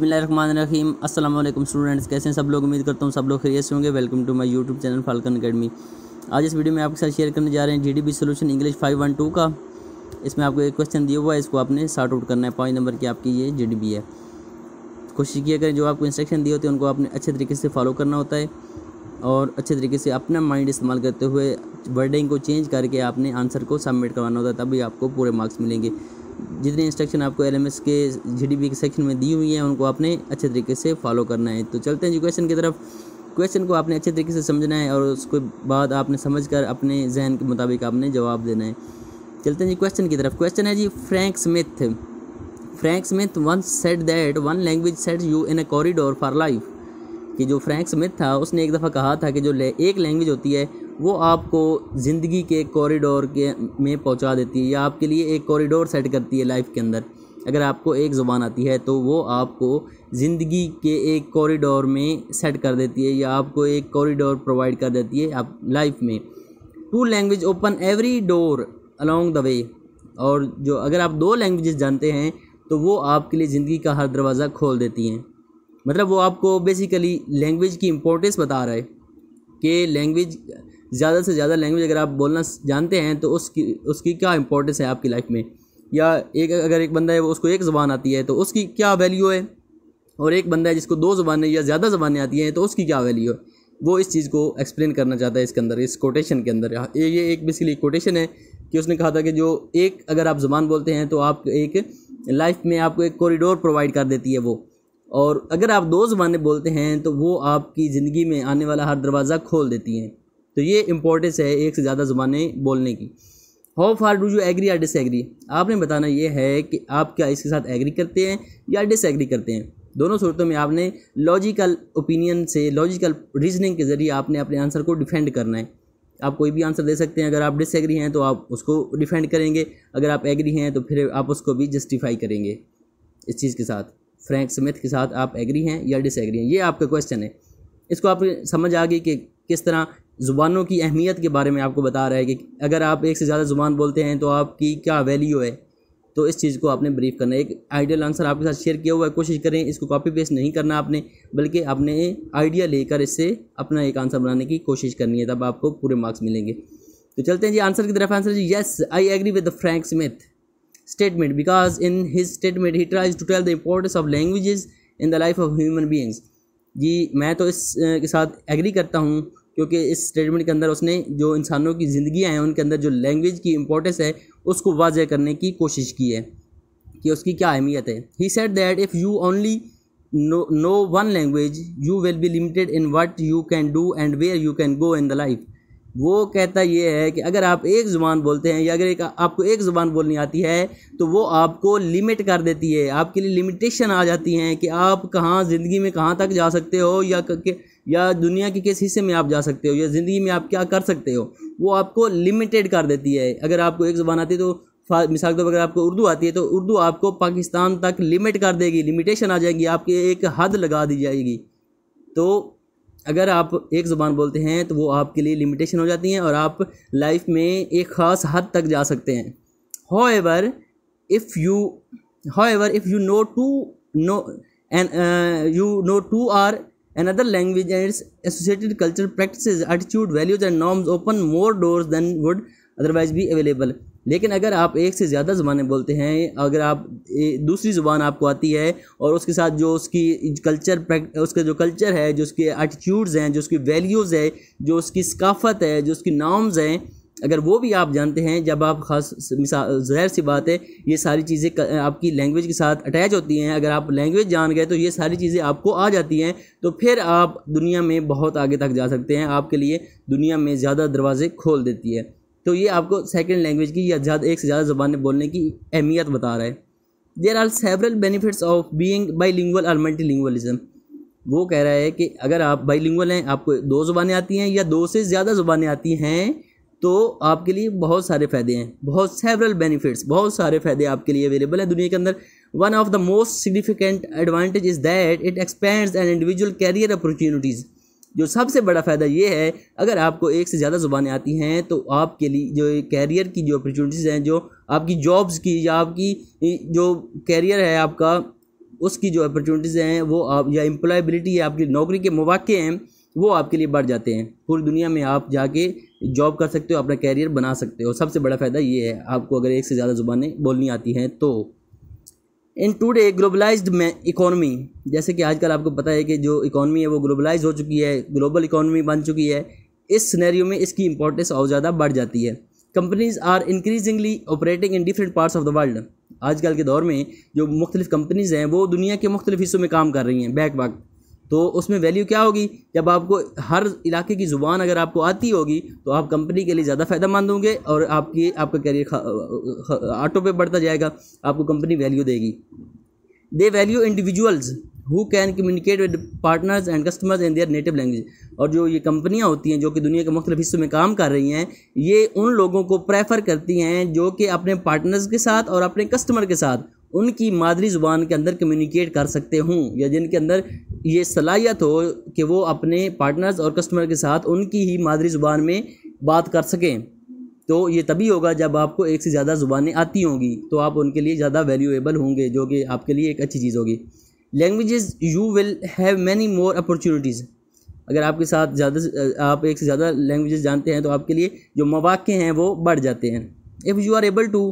बसमीम अस्सलाम वालेकुम स्टूडेंट्स कैसे हैं सब लोग उम्मीद करता हूँ सब लोग खरीद होंगे welcome to my YouTube channel Falcon Academy आज इस वीडियो में आपके साथ शेयर करने जा रहे हैं G D B solution English five one two का इसमें आपको एक क्वेश्चन दिया हुआ है इसको आपने शॉर्ट आउट करना है पाँच नंबर की आपकी ये जी है कोशिश किया करें जो आपको इंस्ट्रक्शन दिए होते हैं उनको आपने अच्छे तरीके से फॉलो करना होता है और अच्छे तरीके से अपना माइंड इस्तेमाल करते हुए वर्डिंग को चेंज करके आपने आंसर को सबमिट करवाना होता है तभी आपको पूरे मार्क्स मिलेंगे जितने इंस्ट्रक्शन आपको एल के जी के सेक्शन में दी हुई हैं उनको आपने अच्छे तरीके से फॉलो करना है तो चलते हैं जी क्वेश्चन की तरफ क्वेश्चन को आपने अच्छे तरीके से समझना है और उसके बाद आपने समझ कर अपने जहन के मुताबिक आपने जवाब देना है चलते हैं जी क्वेश्चन की तरफ क्वेश्चन है जी Frank Smith Frank Smith once said that one language sets you in a corridor for life कि जो फ्रैंक स्मिथ था उसने एक दफ़ा कहा था कि जो एक लैंग्वेज होती है वो आपको ज़िंदगी के कॉरिडोर के में पहुंचा देती है या आपके लिए एक कॉरिडोर सेट करती है लाइफ के अंदर अगर आपको एक ज़ुबान आती है तो वो आपको ज़िंदगी के एक कॉरिडोर में सेट कर देती है या आपको एक कॉरिडोर प्रोवाइड कर देती है आप लाइफ में two language open every door along the way और जो अगर आप दो लैंग्वेज जानते हैं तो वो आपके लिए ज़िंदगी का हर दरवाज़ा खोल देती हैं मतलब वो आपको बेसिकली लैंग्वेज की इम्पोर्टेंस बता रहा है कि लैंग्वेज ज़्यादा से ज़्यादा लैंग्वेज अगर आप बोलना जानते हैं तो उसकी उसकी क्या इंपॉर्टेंस है आपकी लाइफ में या एक अगर एक बंदा है वो उसको एक ज़बान आती है तो उसकी क्या वैल्यू है और एक बंदा है जिसको दो ज़बानें या ज़्यादा ज़बानें आती हैं तो उसकी क्या वैल्यू है वो इस चीज़ को एक्सप्लेन करना चाहता है इसके अंदर इस कोटेशन के अंदर हाँ, ये ये एक बेसिकली कोटेशन है कि उसने कहा था कि जो एक अगर आप ज़बान बोलते हैं तो आप एक लाइफ में आपको एक कॉरिडोर प्रोवाइड कर देती है वो और अगर आप दो ज़बानें बोलते हैं तो वो आपकी ज़िंदगी में आने वाला हर दरवाज़ा खोल देती हैं तो ये इंपॉर्टेंस है एक से ज़्यादा ज़ुबानें बोलने की how far do you agree या डिसएग्री आपने बताना ये है कि आप क्या इसके साथ एग्री करते हैं या डिसएग्री करते हैं दोनों सूरतों में आपने लॉजिकल ओपिनियन से लॉजिकल रीजनिंग के ज़रिए आपने अपने आंसर को डिफेंड करना है आप कोई भी आंसर दे सकते हैं अगर आप डिसएग्री हैं तो आप उसको डिफेंड करेंगे अगर आप एग्री हैं तो फिर आप उसको भी जस्टिफाई करेंगे इस चीज़ के साथ फ्रैंक स्मिथ के साथ आप एग्री हैं या डिसएग्री हैं ये आपका क्वेश्चन है इसको आप समझ आ गई कि किस तरह ज़ुबानों की अहमियत के बारे में आपको बता रहा है कि अगर आप एक से ज़्यादा ज़ुबान बोलते हैं तो आपकी क्या वैल्यू है तो इस चीज़ को आपने ब्रीफ करना है एक आइडियल आंसर आपके साथ शेयर किया हुआ है कोशिश करें इसको कॉपी पेस्ट नहीं करना आपने बल्कि आपने आइडिया लेकर इससे अपना एक आंसर बनाने की कोशिश करनी है तब आपको पूरे मार्क्स मिलेंगे तो चलते हैं जी आंसर की तरफ आंसर जी yes I agree with the Frank Smith statement because in his statement he tries to tell the importance of language in the life of human beings जी मैं तो इस के साथ एग्री करता हूँ क्योंकि इस स्टेटमेंट के अंदर उसने जो इंसानों की ज़िंदगी हैं उनके अंदर जो लैंग्वेज की इंपॉर्टेंस है उसको वाजह करने की कोशिश की है कि उसकी क्या अहमियत है he said that if you only know know one language you will be limited in what you can do and where you can go in the life वो कहता ये है कि अगर आप एक ज़ुबान बोलते हैं या अगर एक आपको एक ज़ुबान बोलनी आती है तो वो आपको लिमिट कर देती है आपके लिए लिमिटेशन आ जाती हैं कि आप कहाँ ज़िंदगी में कहाँ तक जा सकते हो या या दुनिया के किस हिस्से में आप जा सकते हो या ज़िंदगी में आप क्या कर सकते हो वो आपको लिमिटेड कर देती है अगर आपको एक ज़ुबान आती है तो मिसाल के तौर पर अगर आपको उर्दू आती है तो उर्दू आपको पाकिस्तान तक लिमिट कर देगी लिमिटेशन आ जाएगी आपकी एक हद लगा दी जाएगी तो अगर आप एक ज़ुबान बोलते हैं तो वो आपके लिए लिमिटेशन हो जाती हैं और आप लाइफ में एक ख़ास हद तक जा सकते हैं however if you however if you know two know and you know two or another language and associated culture practice attitude values and norms open more doors than would otherwise be available लेकिन अगर आप एक से ज़्यादा ज़बानें बोलते हैं अगर आप दूसरी ज़ुबान आपको आती है और उसके साथ जो उसकी कल्चर उसका जो कल्चर है जो उसके एटीट्यूड्स हैं जो उसकी वैल्यूज़ है जो उसकी सकाफ़त है जो उसकी नॉर्म्स हैं अगर वो भी आप जानते हैं जब आप खास मिसाल ज़ाहिर सी बात है ये सारी चीज़ें आपकी लैंग्वेज के साथ अटैच होती हैं अगर आप लैंग्वेज जान गए तो ये सारी चीज़ें आपको आ जाती हैं तो फिर आप दुनिया में बहुत आगे तक जा सकते हैं आपके लिए दुनिया में ज़्यादा दरवाज़े खोल देती है तो ये आपको सेकेंड लैंग्वेज की या ज़्यादा एक से ज़्यादा ज़बानें बोलने की अहमियत बता रहा है there are several benefits of bilingual और मल्टी लिंगलिज़म वो कह रहा है कि अगर आप बाई लिंगल हैं आपको दो ज़बानें आती हैं या दो से ज़्यादा ज़बानें आती हैं तो आपके लिए बहुत सारे फ़ायदे हैं बहुत सेवरल बेनिफिट्स बहुत सारे फ़ायदे आपके लिए अवेलेबल हैं दुनिया के अंदर one of the most significant advantage is that it expands an individual career opportunities जो सबसे बड़ा फ़ायदा ये है अगर आपको एक से ज़्यादा ज़ुबानें आती हैं तो आपके लिए जो कैरियर की जो अपॉर्चुनिटीज़ हैं जो आपकी जॉब्स की या आपकी जो कैरियर है आपका उसकी जो अपॉर्चुनिटीज़ हैं वो आप या एम्प्लॉयबिलिटी या आपकी नौकरी के मौाक़े हैं वो आपके लिए बढ़ जाते हैं पूरी दुनिया में आप जाके जॉब कर सकते हो अपना कैरियर बना सकते हो सबसे बड़ा फ़ायदा ये है आपको अगर एक से ज़्यादा ज़ुबानें बोलनी आती हैं तो इन टू डे ग्लोबलाइज्ड में इकोनॉमी जैसे कि आजकल आपको पता है कि जो इकोनॉमी है वो ग्लोबलाइज हो चुकी है ग्लोबल इकोनॉमी बन चुकी है इस सिनेरियो में इसकी इंपॉर्टेंस और ज़्यादा बढ़ जाती है companies are increasingly operating in different parts of the world आजकल के दौर में जो मुख्तलिफ कंपनीज़ हैं वो दुनिया के मुख्तलिफ हिस्सों में काम कर रही हैं बैक वक्त तो उसमें वैल्यू क्या होगी जब आपको हर इलाके की ज़ुबान अगर आपको आती होगी तो आप कंपनी के लिए ज़्यादा फ़ायदेमंद होंगे और आपकी आपका करियर ऑटो पे बढ़ता जाएगा आपको कंपनी वैल्यू देगी they value individuals who can communicate with partners and customers in their native language और जो ये कंपनियाँ होती हैं जो कि दुनिया के मुख्तलिफ हिस्सों में काम कर रही हैं ये उन लोगों को प्रेफर करती हैं जो कि अपने पार्टनर्स के साथ और अपने कस्टमर के साथ उनकी मादरी ज़ुबान के अंदर कम्युनिकेट कर सकते हों या जिनके अंदर ये सलाहियत हो कि वो अपने पार्टनर्स और कस्टमर के साथ उनकी ही मादरी ज़ुबान में बात कर सकें तो ये तभी होगा जब आपको एक से ज़्यादा ज़ुबानें आती होंगी तो आप उनके लिए ज़्यादा वैल्यूएबल होंगे जो कि आपके लिए एक अच्छी चीज़ होगी languages you will have many more opportunities अगर आपके साथ ज़्यादा आप एक से ज़्यादा लैंग्वेजेस जानते हैं तो आपके लिए जो मौाक़े हैं वो बढ़ जाते हैं if you are able to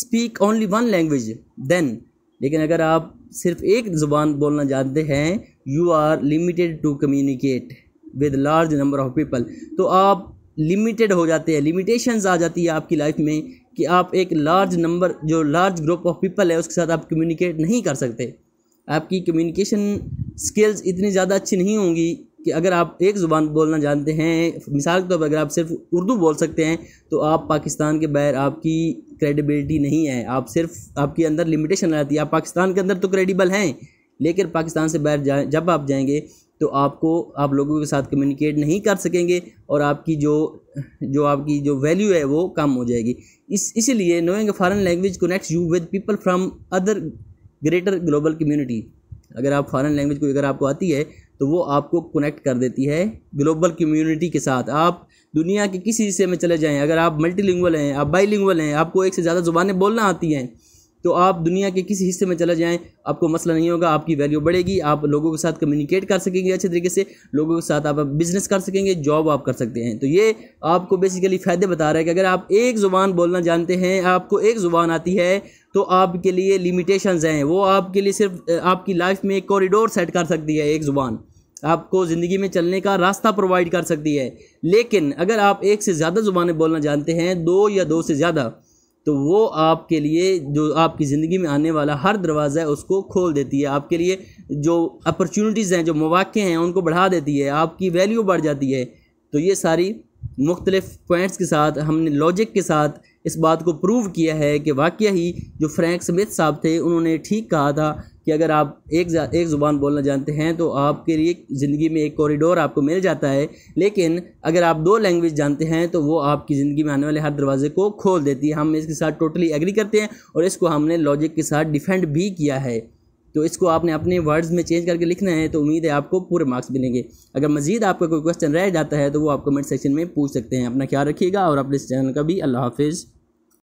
speak only one language then लेकिन अगर आप सिर्फ एक ज़ुबान बोलना जानते हैं you are limited to communicate with large number of people तो आप लिमिटेड हो जाते हैं लिमिटेशंस आ जाती है आपकी लाइफ में कि आप एक लार्ज नंबर जो लार्ज ग्रुप ऑफ पीपल है उसके साथ आप कम्युनिकेट नहीं कर सकते आपकी कम्युनिकेशन स्किल्स इतनी ज़्यादा अच्छी नहीं होंगी कि अगर आप एक ज़ुबान बोलना जानते हैं मिसाल के तौर पर अगर आप सिर्फ उर्दू बोल सकते हैं तो आप पाकिस्तान के बैर आपकी क्रेडिबिलिटी नहीं है आप सिर्फ आपके अंदर लिमिटेशन रहती है आप पाकिस्तान के अंदर तो क्रेडिबल हैं लेकिन पाकिस्तान से बाहर जाए जब आप जाएंगे तो आपको आप लोगों के साथ कम्युनिकेट नहीं कर सकेंगे और आपकी जो जो आपकी जो वैल्यू है वो कम हो जाएगी इस इसीलिए knowing foreign language connects you with people from other greater global community अगर आप फॉरेन लैंग्वेज को अगर आपको आती है तो वो आपको कनेक्ट कर देती है ग्लोबल कम्युनिटी के साथ आप दुनिया के किसी हिस्से में चले जाएं अगर आप मल्टीलिंगुअल हैं आप बाईलिंगुअल हैं आपको एक से ज़्यादा ज़ुबानें बोलना आती हैं तो आप दुनिया के किसी हिस्से में चले जाएं आपको मसला नहीं होगा आपकी वैल्यू बढ़ेगी आप लोगों के साथ कम्युनिकेट कर सकेंगे अच्छे तरीके से लोगों के साथ आप बिज़नेस कर सकेंगे जॉब आप कर सकते हैं तो ये आपको बेसिकली फ़ायदे बता रहा है कि अगर आप एक ज़ुबान बोलना जानते हैं आपको एक ज़ुबान आती है तो आपके लिए लिमिटेशंस हैं वो आपके लिए सिर्फ आपकी लाइफ में एक कॉरिडोर सेट कर सकती है एक ज़ुबान आपको ज़िंदगी में चलने का रास्ता प्रोवाइड कर सकती है लेकिन अगर आप एक से ज़्यादा ज़ुबानें बोलना जानते हैं दो या दो से ज़्यादा तो वो आपके लिए जो आपकी ज़िंदगी में आने वाला हर दरवाज़ा है उसको खोल देती है आपके लिए जो अपॉर्चुनिटीज़ हैं जो मौाक़े हैं उनको बढ़ा देती है आपकी वैल्यू बढ़ जाती है तो ये सारी मुख्तलिफ़ पॉइंट्स के साथ हमने लॉजिक के साथ इस बात को प्रूव किया है कि वाक्य ही जो फ्रैंक स्मिथ साहब थे उन्होंने ठीक कहा था कि अगर आप एक एक ज़ुबान बोलना जानते हैं तो आपके लिए ज़िंदगी में एक कॉरिडोर आपको मिल जाता है लेकिन अगर आप दो लैंग्वेज जानते हैं तो वो आपकी ज़िंदगी में आने वाले हर दरवाजे को खोल देती है हम इसके साथ टोटली एग्री करते हैं और इसको हमने लॉजिक के साथ डिफेंड भी किया है तो इसको आपने अपने वर्ड्स में चेंज करके लिखना है तो उम्मीद है आपको पूरे मार्क्स मिलेंगे अगर मजीद आपका कोई क्वेश्चन रह जाता है तो वो आप कमेंट सेक्शन में पूछ सकते हैं अपना ख्याल रखिएगा और अपने चैनल का भी अल्लाह हाफिज़